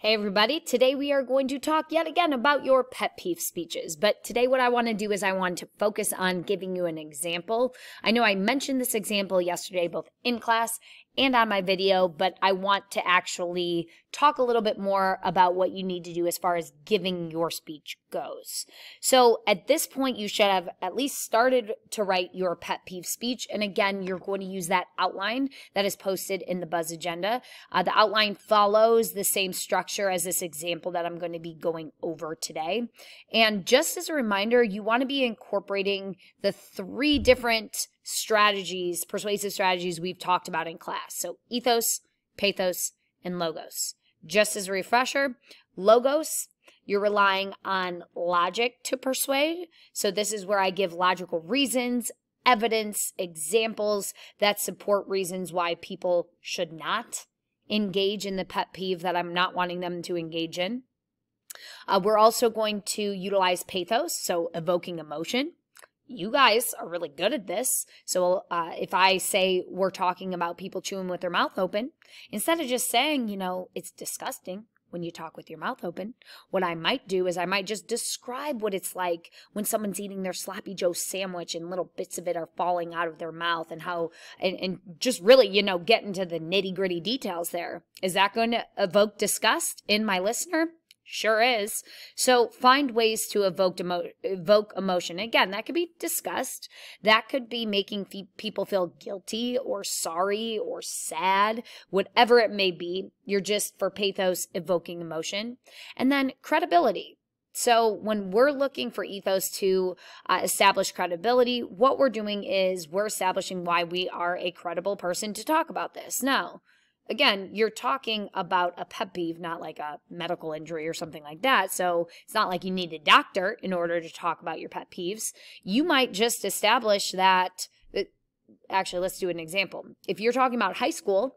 Hey everybody, today we are going to talk yet again about your pet peeve speeches. But today, what I want to do is I want to focus on giving you an example. I know I mentioned this example yesterday, both in class and on my video, but I want to actually talk a little bit more about what you need to do as far as giving your speech goes. So at this point, you should have at least started to write your pet peeve speech. And again, you're going to use that outline that is posted in the Buzz Agenda. Uh, the outline follows the same structure as this example that I'm going to be going over today. And just as a reminder, you want to be incorporating the three different strategies, persuasive strategies we've talked about in class. So ethos, pathos, and logos. Just as a refresher, logos, you're relying on logic to persuade. So this is where I give logical reasons, evidence, examples that support reasons why people should not engage in the pet peeve that I'm not wanting them to engage in. Uh, we're also going to utilize pathos, so evoking emotion you guys are really good at this. So uh, if I say we're talking about people chewing with their mouth open, instead of just saying, you know, it's disgusting when you talk with your mouth open, what I might do is I might just describe what it's like when someone's eating their sloppy joe sandwich and little bits of it are falling out of their mouth and how and, and just really, you know, get into the nitty-gritty details there. Is that going to evoke disgust in my listener? Sure is. So find ways to evoke, emo- evoke emotion. Again, that could be disgust. That could be making fe- people feel guilty or sorry or sad, whatever it may be. You're just for pathos evoking emotion. And then credibility. So when we're looking for ethos to uh, establish credibility, what we're doing is we're establishing why we are a credible person to talk about this. Now, again, you're talking about a pet peeve, not like a medical injury or something like that. So it's not like you need a doctor in order to talk about your pet peeves. You might just establish that. Actually, let's do an example. If you're talking about high school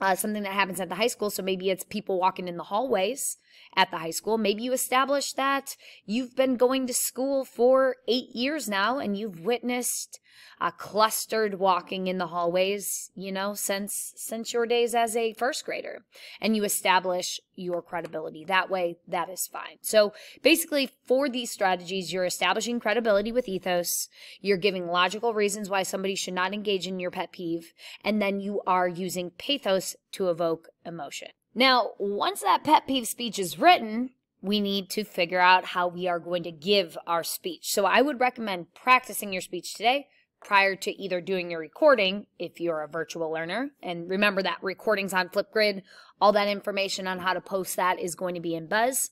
uh, something that happens at the high school. So maybe it's people walking in the hallways at the high school. Maybe you establish that you've been going to school for eight years now and you've witnessed a clustered walking in the hallways, you know, since, since your days as a first grader. And you establish your credibility that way that is fine so basically for these strategies you're establishing credibility with ethos you're giving logical reasons why somebody should not engage in your pet peeve and then you are using pathos to evoke emotion now once that pet peeve speech is written we need to figure out how we are going to give our speech. So I would recommend practicing your speech today prior to either doing your recording if you're a virtual learner. And remember that recordings on Flipgrid, all that information on how to post that is going to be in Buzz.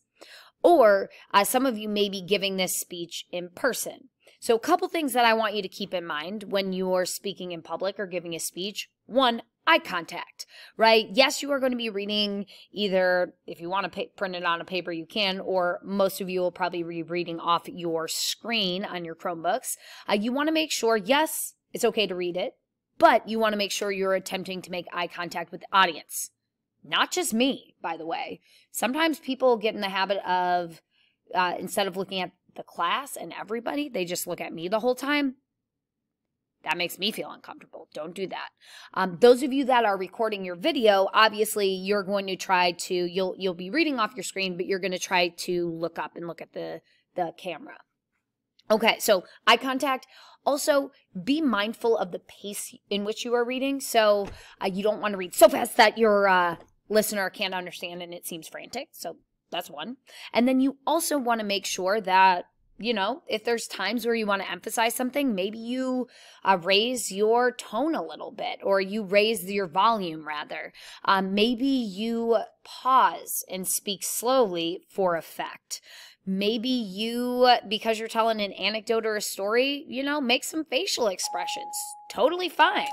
Or uh, some of you may be giving this speech in person. So, a couple things that I want you to keep in mind when you're speaking in public or giving a speech. One, eye contact, right? Yes, you are going to be reading either, if you want to print it on a paper, you can, or most of you will probably be reading off your screen on your Chromebooks. Uh, you want to make sure, yes, it's okay to read it, but you want to make sure you're attempting to make eye contact with the audience. Not just me, by the way. Sometimes people get in the habit of, uh, instead of looking at the class and everybody, they just look at me the whole time. That makes me feel uncomfortable. Don't do that. Um, those of you that are recording your video, obviously you're going to try to you'll you'll be reading off your screen, but you're going to try to look up and look at the the camera. Okay, so eye contact. Also, be mindful of the pace in which you are reading. So uh, you don't want to read so fast that your uh, listener can't understand and it seems frantic. So that's one. And then you also want to make sure that you know, if there's times where you want to emphasize something, maybe you uh, raise your tone a little bit or you raise your volume rather. Um, maybe you pause and speak slowly for effect. Maybe you, uh, because you're telling an anecdote or a story, you know, make some facial expressions. Totally fine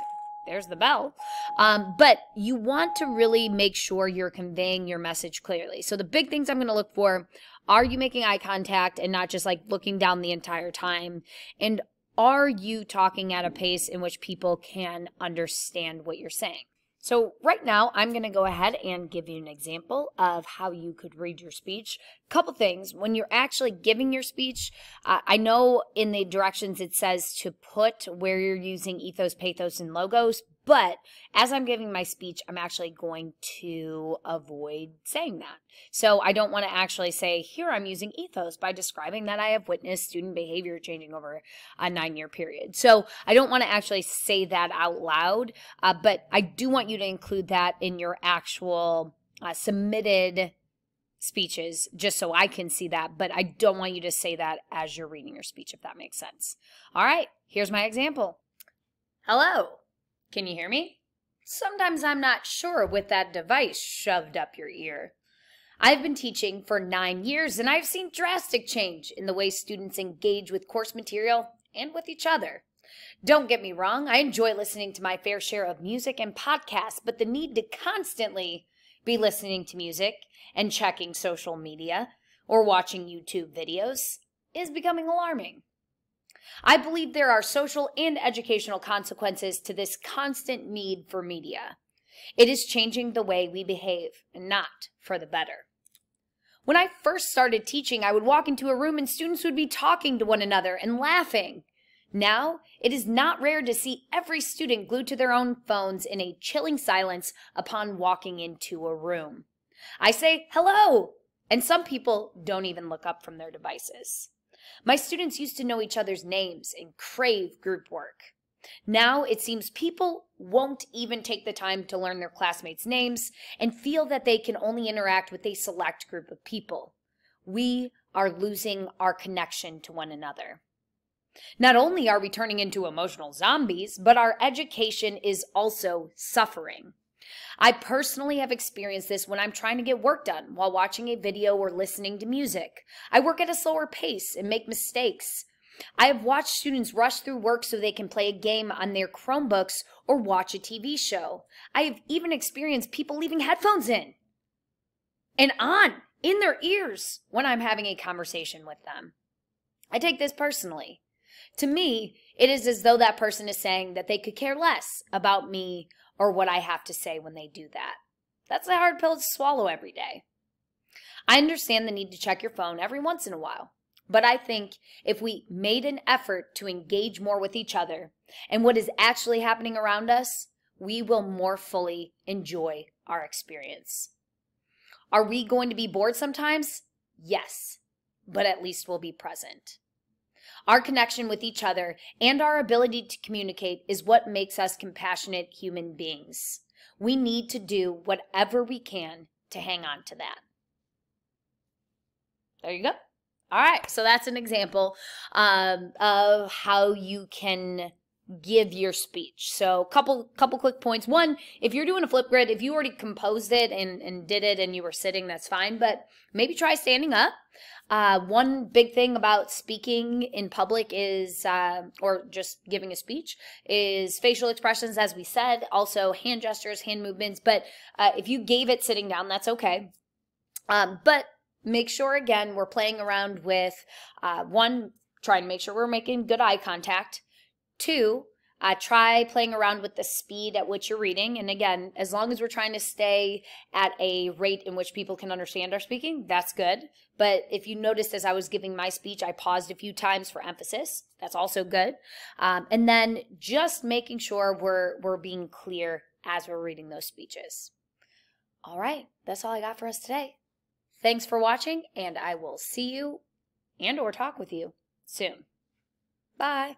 there's the bell. Um, but you want to really make sure you're conveying your message clearly. So the big things I'm going to look for are you making eye contact and not just like looking down the entire time? And are you talking at a pace in which people can understand what you're saying? So, right now, I'm going to go ahead and give you an example of how you could read your speech. Couple things. When you're actually giving your speech, uh, I know in the directions it says to put where you're using ethos, pathos, and logos, but as I'm giving my speech, I'm actually going to avoid saying that. So I don't want to actually say, here I'm using ethos by describing that I have witnessed student behavior changing over a nine year period. So I don't want to actually say that out loud, uh, but I do want you to include that in your actual uh, submitted speeches just so I can see that, but I don't want you to say that as you're reading your speech, if that makes sense. All right, here's my example. Hello. Can you hear me? Sometimes I'm not sure with that device shoved up your ear. I've been teaching for nine years and I've seen drastic change in the way students engage with course material and with each other. Don't get me wrong, I enjoy listening to my fair share of music and podcasts, but the need to constantly be listening to music and checking social media or watching YouTube videos is becoming alarming. I believe there are social and educational consequences to this constant need for media. It is changing the way we behave, and not for the better. When I first started teaching, I would walk into a room and students would be talking to one another and laughing. Now, it is not rare to see every student glued to their own phones in a chilling silence upon walking into a room. I say hello, and some people don't even look up from their devices. My students used to know each other's names and crave group work. Now it seems people won't even take the time to learn their classmates' names and feel that they can only interact with a select group of people. We are losing our connection to one another. Not only are we turning into emotional zombies, but our education is also suffering. I personally have experienced this when I'm trying to get work done while watching a video or listening to music. I work at a slower pace and make mistakes. I have watched students rush through work so they can play a game on their Chromebooks or watch a TV show. I have even experienced people leaving headphones in and on in their ears when I'm having a conversation with them. I take this personally. To me, it is as though that person is saying that they could care less about me or what I have to say when they do that. That's a hard pill to swallow every day. I understand the need to check your phone every once in a while, but I think if we made an effort to engage more with each other and what is actually happening around us, we will more fully enjoy our experience. Are we going to be bored sometimes? Yes, but at least we'll be present. Our connection with each other and our ability to communicate is what makes us compassionate human beings. We need to do whatever we can to hang on to that. There you go. All right, so that's an example um, of how you can give your speech. So couple couple quick points. One, if you're doing a Flipgrid, if you already composed it and, and did it and you were sitting, that's fine, but maybe try standing up. Uh, one big thing about speaking in public is, uh, or just giving a speech, is facial expressions, as we said, also hand gestures, hand movements. But uh, if you gave it sitting down, that's okay. Um, but make sure, again, we're playing around with uh, one, trying to make sure we're making good eye contact. Two, uh, try playing around with the speed at which you're reading. And again, as long as we're trying to stay at a rate in which people can understand our speaking, that's good. But if you noticed as I was giving my speech, I paused a few times for emphasis. That's also good. Um, and then just making sure we're, we're being clear as we're reading those speeches. All right, that's all I got for us today. Thanks for watching, and I will see you and or talk with you soon. Bye.